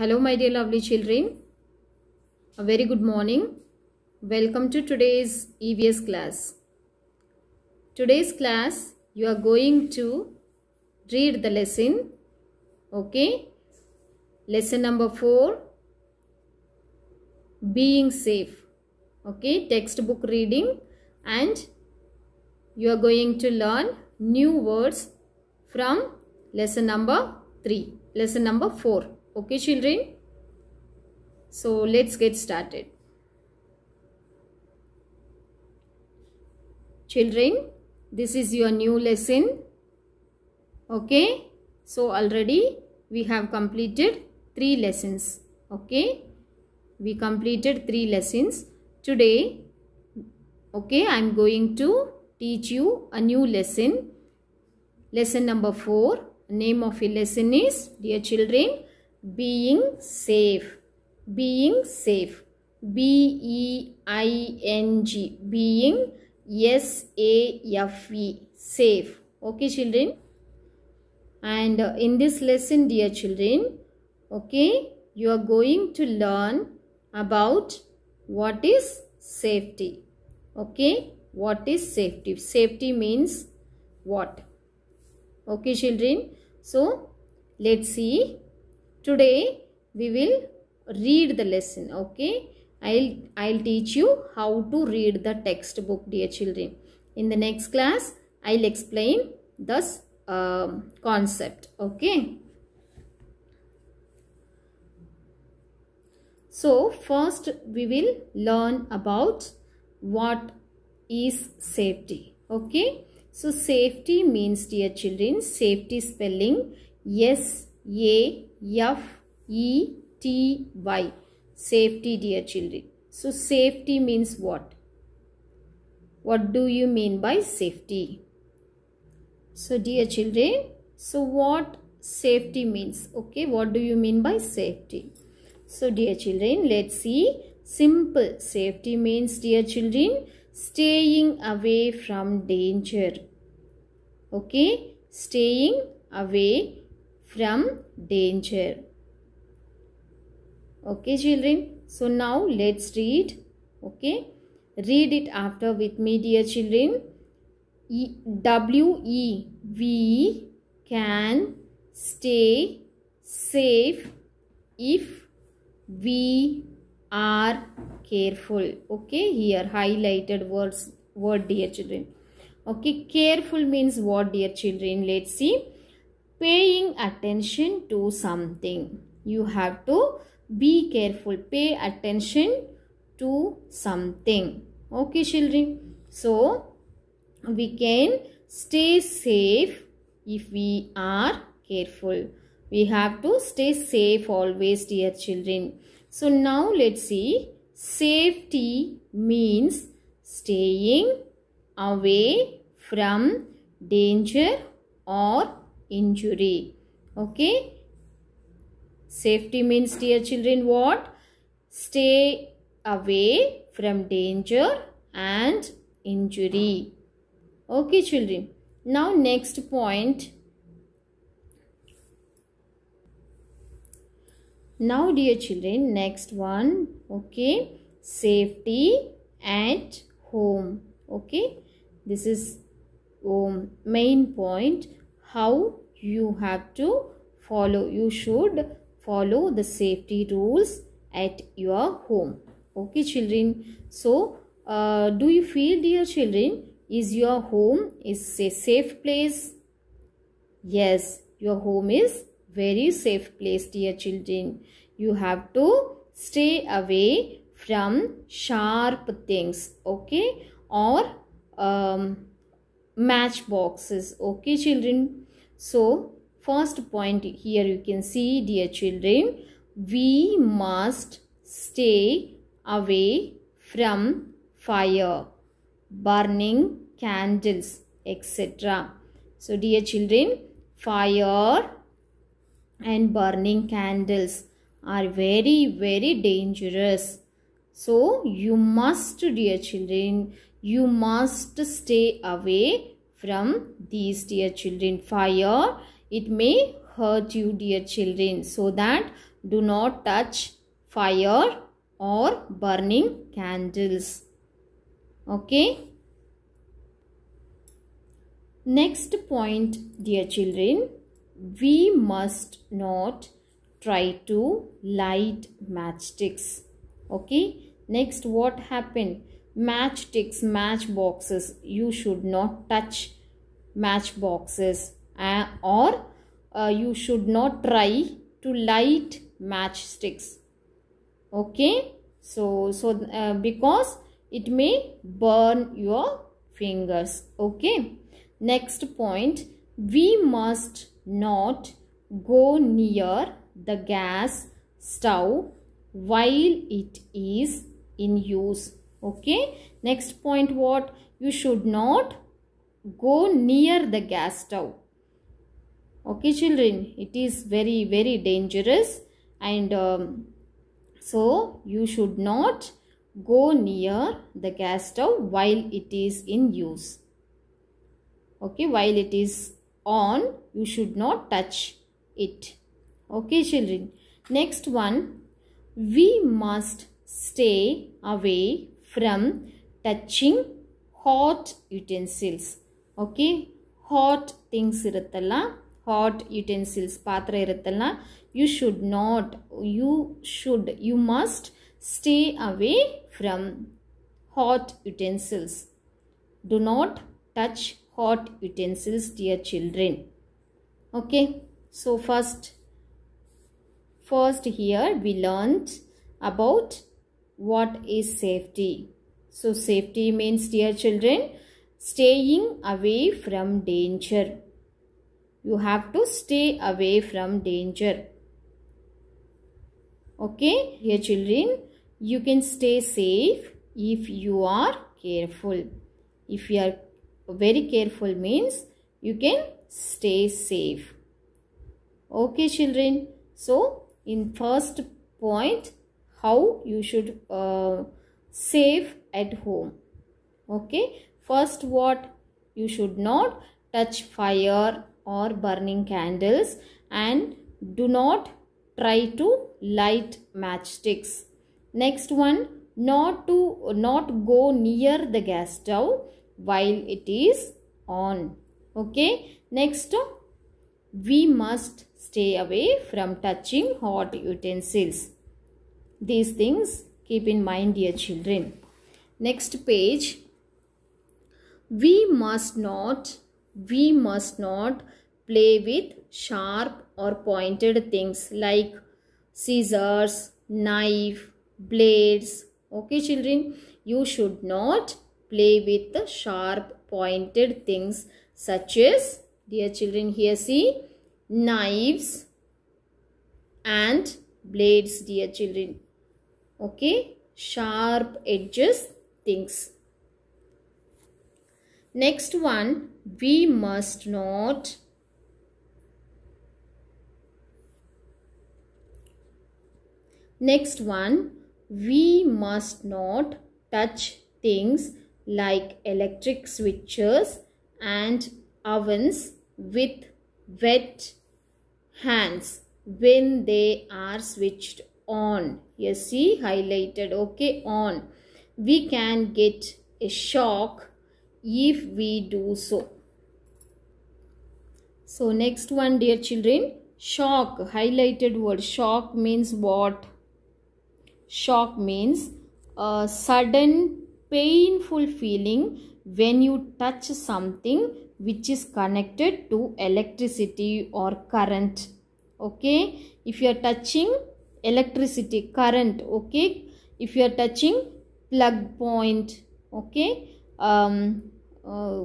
Hello my dear lovely children. A very good morning. Welcome to today's EVS class. Today's class you are going to read the lesson. Okay. Lesson number 4. Being safe. Okay. Textbook reading and you are going to learn new words from lesson number 3. Lesson number 4 Okay children. So let's get started. Children, this is your new lesson. Okay. So already we have completed three lessons. Okay. We completed three lessons. Today, okay, I am going to teach you a new lesson. Lesson number 4. Name of a lesson is, dear children, being safe being safe b e i n g being s a f e safe okay children and uh, in this lesson dear children okay you are going to learn about what is safety okay what is safety safety means what okay children so let's see Today we will read the lesson. Okay. I'll, I'll teach you how to read the textbook dear children. In the next class, I'll explain this um, concept. Okay. So first we will learn about what is safety. Okay. So safety means dear children, safety spelling S A F E T Y. Safety, dear children. So, safety means what? What do you mean by safety? So, dear children, so what safety means? Okay, what do you mean by safety? So, dear children, let's see. Simple safety means, dear children, staying away from danger. Okay, staying away from danger. Okay children. So now let's read. Okay. Read it after with me dear children. We we can stay safe if we are careful. Okay. Here highlighted words word dear children. Okay. Careful means what dear children. Let's see paying attention to something. You have to be careful. Pay attention to something. Okay, children. So, we can stay safe if we are careful. We have to stay safe always, dear children. So, now let's see. Safety means staying away from danger or injury. Okay. Safety means dear children what? Stay away from danger and injury. Okay children. Now next point. Now dear children next one. Okay. Safety at home. Okay. This is um, main point how you have to follow you should follow the safety rules at your home okay children so uh, do you feel dear children is your home is a safe place yes your home is very safe place dear children you have to stay away from sharp things okay or um, match boxes okay children so first point here you can see dear children we must stay away from fire burning candles etc so dear children fire and burning candles are very very dangerous so you must dear children you must stay away from these dear children fire it may hurt you dear children so that do not touch fire or burning candles okay next point dear children we must not try to light matchsticks okay next what happened matchsticks boxes. you should not touch boxes, uh, or uh, you should not try to light matchsticks okay so so uh, because it may burn your fingers okay next point we must not go near the gas stove while it is in use okay next point what you should not go near the gas stove okay children it is very very dangerous and um, so you should not go near the gas stove while it is in use okay while it is on you should not touch it okay children next one we must stay away from touching hot utensils. Okay, hot things ಇರುತ್ತಲ್ಲ hot utensils ಪಾತ್ರ ಇರುತ್ತಲ್ಲ you should not, you should, you must stay away from hot utensils. Do not touch hot utensils dear children. Okay, so first, first here we learnt about what is safety? So safety means dear children staying away from danger. You have to stay away from danger. Okay dear children you can stay safe if you are careful. If you are very careful means you can stay safe. Okay children. So in first point how you should uh, save at home okay first what you should not touch fire or burning candles and do not try to light matchsticks next one not to not go near the gas stove while it is on okay next we must stay away from touching hot utensils these things keep in mind dear children. Next page. We must not, we must not play with sharp or pointed things like scissors, knife, blades. Okay children, you should not play with the sharp pointed things such as dear children here see knives and blades dear children okay sharp edges things next one we must not next one we must not touch things like electric switches and ovens with wet hands when they are switched on. Yes, see highlighted. Okay, on. We can get a shock if we do so. So next one dear children. Shock. Highlighted word. Shock means what? Shock means a sudden painful feeling when you touch something which is connected to electricity or current okay if you are touching electricity current okay if you are touching plug point okay um, uh,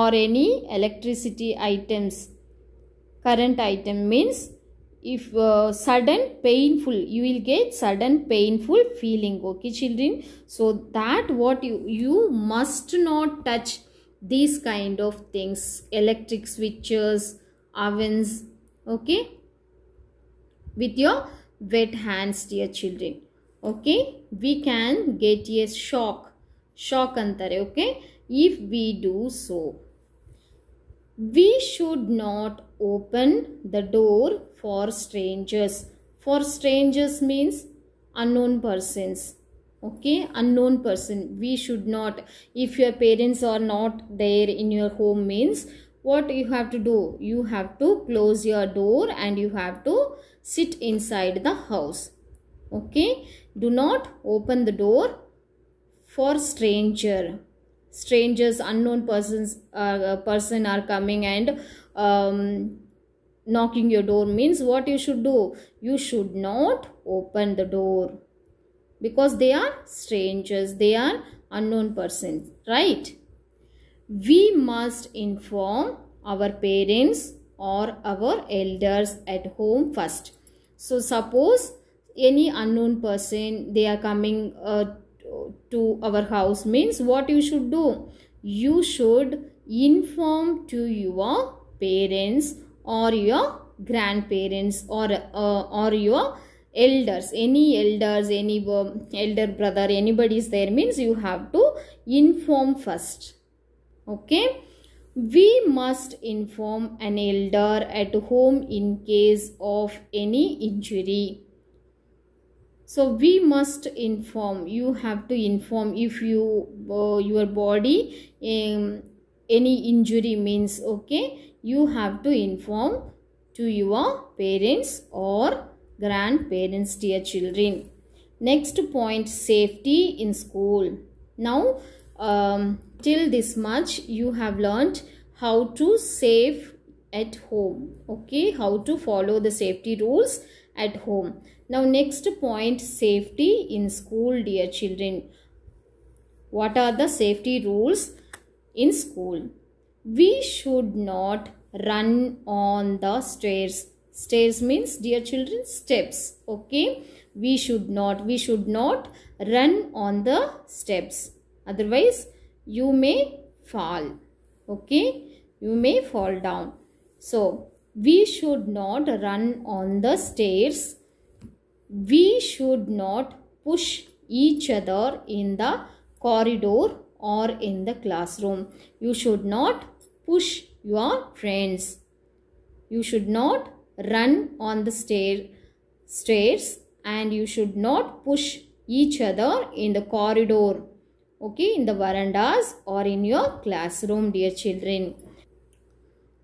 or any electricity items current item means if uh, sudden painful you will get sudden painful feeling okay children so that what you you must not touch these kind of things electric switches ovens okay with your wet hands dear children okay we can get a shock shock antare okay if we do so we should not open the door for strangers for strangers means unknown persons okay unknown person we should not if your parents are not there in your home means what you have to do you have to close your door and you have to sit inside the house okay do not open the door for stranger strangers unknown persons uh, person are coming and um, knocking your door means what you should do you should not open the door because they are strangers they are unknown persons right we must inform our parents or our elders at home first. So suppose any unknown person they are coming uh, to our house means what you should do? You should inform to your parents or your grandparents or uh, or your elders any elders any um, elder brother anybody is there means you have to inform first okay we must inform an elder at home in case of any injury so we must inform you have to inform if you uh, your body um, any injury means okay you have to inform to your parents or grandparents dear children next point safety in school now um, till this much you have learned how to save at home okay how to follow the safety rules at home now next point safety in school dear children what are the safety rules in school we should not run on the stairs stairs means dear children steps okay we should not we should not run on the steps otherwise you may fall. Okay, you may fall down. So, we should not run on the stairs. We should not push each other in the corridor or in the classroom. You should not push your friends. You should not run on the stair, stairs and you should not push each other in the corridor okay in the verandas or in your classroom dear children.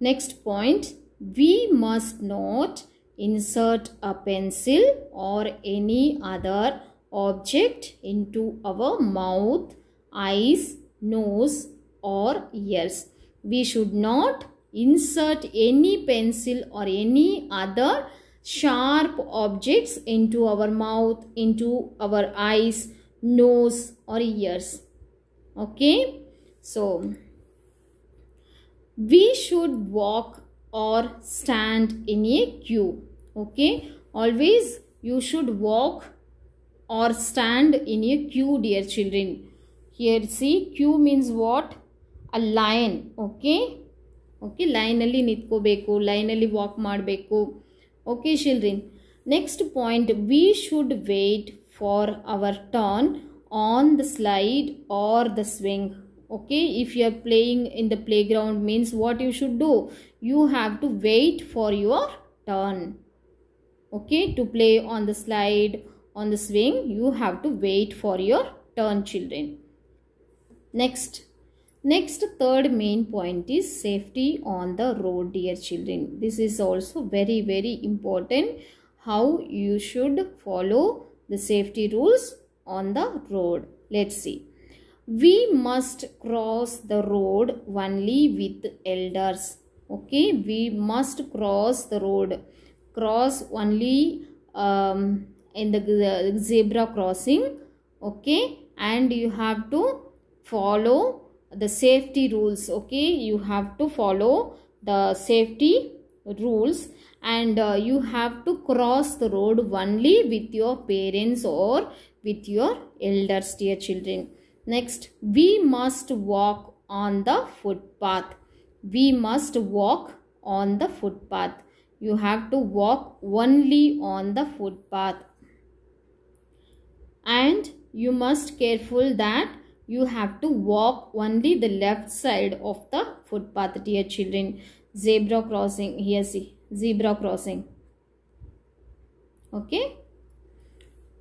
Next point we must not insert a pencil or any other object into our mouth, eyes, nose or ears. We should not insert any pencil or any other sharp objects into our mouth, into our eyes nose or ears okay so we should walk or stand in a queue okay always you should walk or stand in a queue dear children here see queue means what a line okay Okay, okay ಲೈನಲ್ಲಿ ನಿಂತ್ಕೋಬೇಕು walk walk ಮಾಡಬೇಕು okay children. Next point, we should wait for our turn on the slide or the swing okay if you are playing in the playground means what you should do you have to wait for your turn okay to play on the slide on the swing you have to wait for your turn children next next third main point is safety on the road dear children this is also very very important how you should follow the safety rules on the road. Let's see. We must cross the road only with elders. Okay, we must cross the road. Cross only um, in the, the zebra crossing. Okay, and you have to follow the safety rules. Okay, you have to follow the safety rules and uh, you have to cross the road only with your parents or with your elders dear children next we must walk on the footpath we must walk on the footpath you have to walk only on the footpath and you must careful that you have to walk only the left side of the footpath dear children zebra crossing here see zebra crossing. Okay.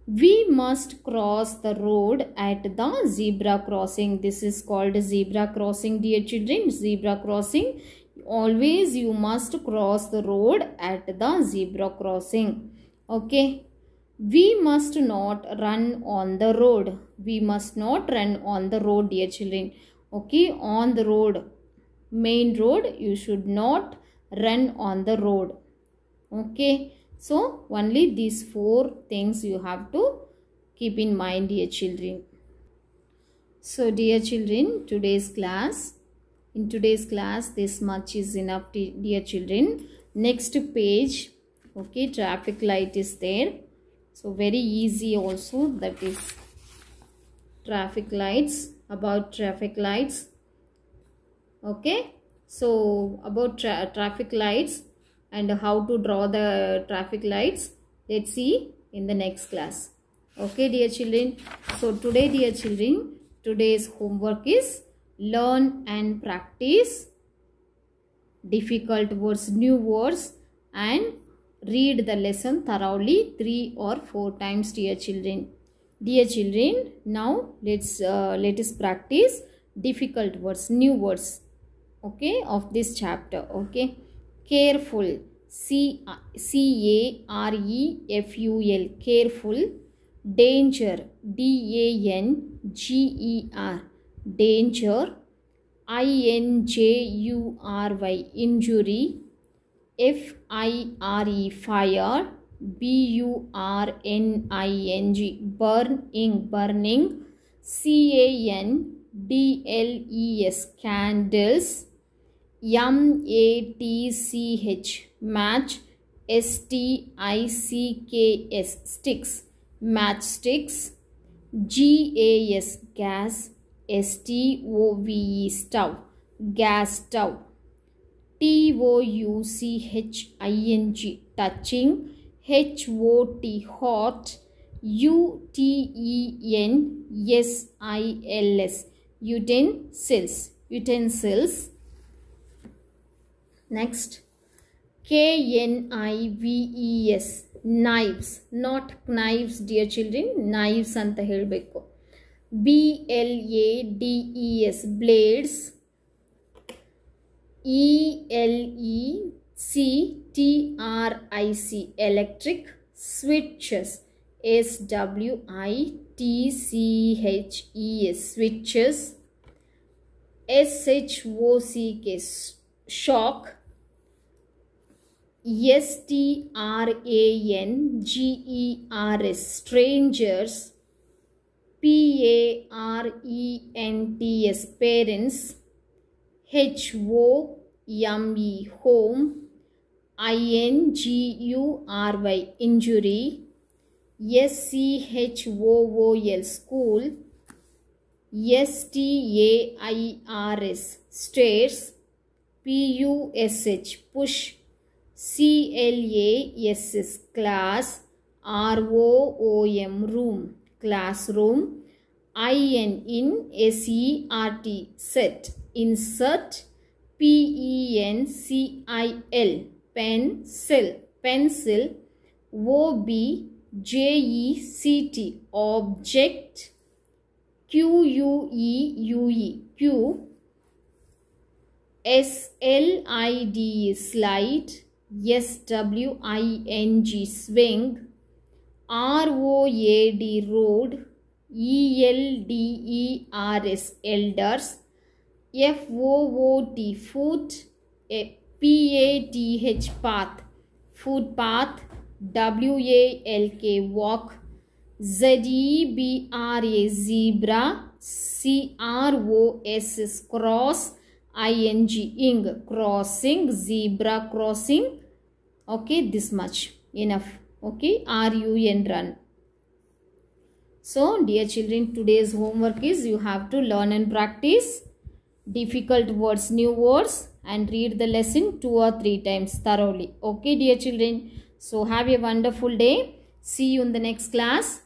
We must cross the road at the zebra crossing. This is called zebra crossing dear children. Zebra crossing. Always you must cross the road at the zebra crossing. Okay. We must not run on the road. We must not run on the road dear children. Okay. On the road. Main road you should not run on the road okay so only these four things you have to keep in mind dear children so dear children today's class in today's class this much is enough dear children next page okay traffic light is there so very easy also that is traffic lights about traffic lights okay so about tra traffic lights and how to draw the traffic lights let's see in the next class okay dear children so today dear children today's homework is learn and practice difficult words new words and read the lesson thoroughly three or four times dear children dear children now let's uh, let us practice difficult words new words okay of this chapter okay careful c c a r e f u l careful danger d a n g e r danger i n j u r y injury f i r e fire b u r n i n g burn burning c a n d l e s candles M A T C H match S T I C K S sticks sticks G A S gas S T O V E stove gas stove T O U C H I N G touching H O T hot U T E N S I L S utensils utensils next K N I V E S knives not knives dear children knives ಅಂತ ಹೇಳಬೇಕು B L A D E S blades E L E C T R I C electric switches S W I T C H E S switches S H O C K shock S T R A N G E R S strangers P A R E N T S parents H O M E home I N G U R Y injury S C H O O L school S T A I R S stairs P U S H push CLASS class ROOM room classroom IN in SERT set insert PENCIL pencil pencil OBJECT object QUEUE Q SLID slide S W I N G swing R O A D road E L D E R S elders F O O T foot P A T H path foot path W A L K walk Z E B R A zebra C R O S S cross I N G ing crossing zebra crossing okay this much enough okay run run so dear children today's homework is you have to learn and practice difficult words new words and read the lesson two or three times thoroughly okay dear children so have a wonderful day see you in the next class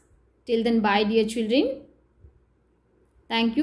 till then bye dear children thank you